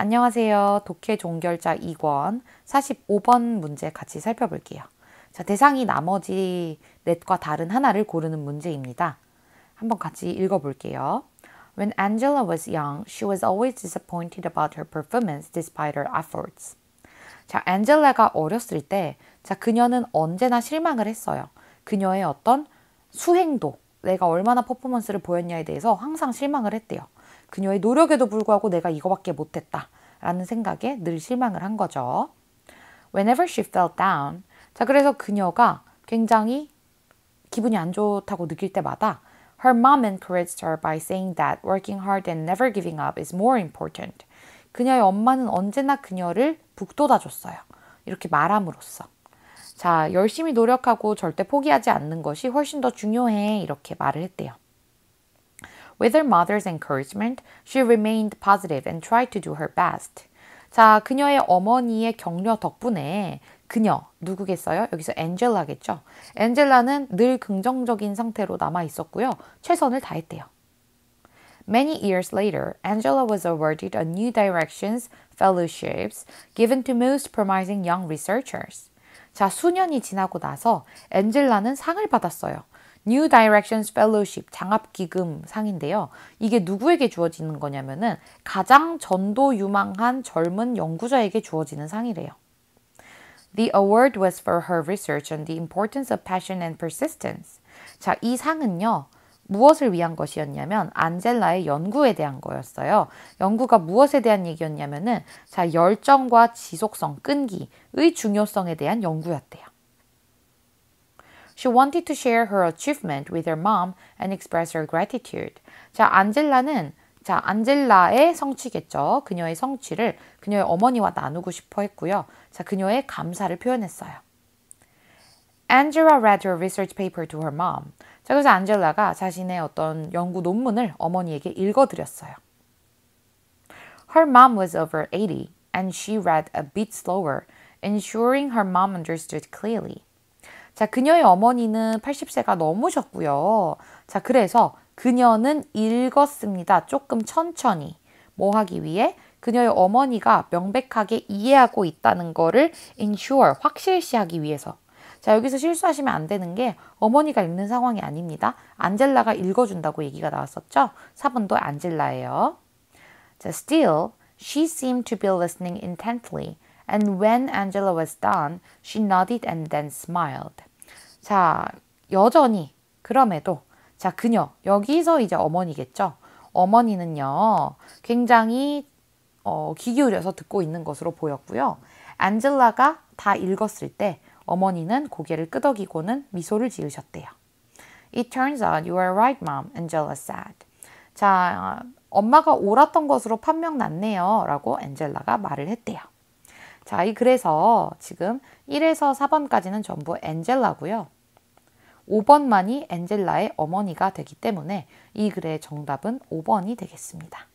안녕하세요. 독해 종결자 2권 45번 문제 같이 살펴볼게요. 자, 대상이 나머지 넷과 다른 하나를 고르는 문제입니다. 한번 같이 읽어볼게요. When Angela was young, she was always disappointed about her performance despite her efforts. 자, 앤젤라가 어렸을 때, 자, 그녀는 언제나 실망을 했어요. 그녀의 어떤 수행도, 내가 얼마나 퍼포먼스를 보였냐에 대해서 항상 실망을 했대요. 그녀의 노력에도 불구하고 내가 이거밖에 못했다. 라는 생각에 늘 실망을 한 거죠. Whenever she felt down. 자, 그래서 그녀가 굉장히 기분이 안 좋다고 느낄 때마다 Her mom encouraged her by saying that working hard and never giving up is more important. 그녀의 엄마는 언제나 그녀를 북돋아줬어요. 이렇게 말함으로써. 자, 열심히 노력하고 절대 포기하지 않는 것이 훨씬 더 중요해. 이렇게 말을 했대요. With her mother's encouragement, she remained positive and tried to do her best. 자, 그녀의 어머니의 격려 덕분에 그녀 누구겠어요? 여기서 엔젤라겠죠. 엔젤라는 늘 긍정적인 상태로 남아 있었고요. 최선을 다했대요. Many years later, Angela was awarded a New Directions Fellowships given to most promising young researchers. 자, 수년이 지나고 나서 엔젤라는 상을 받았어요. New Directions Fellowship 장학기금 상인데요. 이게 누구에게 주어지는 거냐면은 가장 전도 유망한 젊은 연구자에게 주어지는 상이래요. The award was for her research on the importance of passion and persistence. 자, 이 상은요. 무엇을 위한 것이었냐면 안젤라의 연구에 대한 거였어요. 연구가 무엇에 대한 얘기였냐면은 자 열정과 지속성, 끈기의 중요성에 대한 연구였대요. She wanted to share her achievement with her mom and express her gratitude. 자, 안젤라는 자, 안젤라의 성취겠죠. 그녀의 성취를 그녀의 어머니와 나누고 싶어 했고요. 자, 그녀의 감사를 표현했어요. Angela read her research paper to her mom. 자, 그래서 안젤라가 자신의 어떤 연구 논문을 어머니에게 읽어드렸어요. Her mom was over 80 and she read a bit slower, ensuring her mom understood clearly. 자, 그녀의 어머니는 80세가 넘으셨고요. 자, 그래서 그녀는 읽었습니다. 조금 천천히. 뭐 하기 위해? 그녀의 어머니가 명백하게 이해하고 있다는 거를 ensure, 확실시하기 위해서. 자, 여기서 실수하시면 안 되는 게 어머니가 읽는 상황이 아닙니다. 안젤라가 읽어준다고 얘기가 나왔었죠? 4번도 안젤라예요. 자, still, she seemed to be listening intently. And when Angela was done, she nodded and then smiled. 자, 여전히, 그럼에도, 자, 그녀, 여기서 이제 어머니겠죠? 어머니는요, 굉장히 어, 귀 기울여서 듣고 있는 것으로 보였고요. 안젤라가 다 읽었을 때 어머니는 고개를 끄덕이고는 미소를 지으셨대요. It turns out you are right, mom, Angela said. 자, 엄마가 옳았던 것으로 판명났네요. 라고 엔젤라가 말을 했대요. 자, 이 그래서 지금 1에서 4번까지는 전부 엔젤라고요. 5번만이 엔젤라의 어머니가 되기 때문에 이 글의 정답은 5번이 되겠습니다.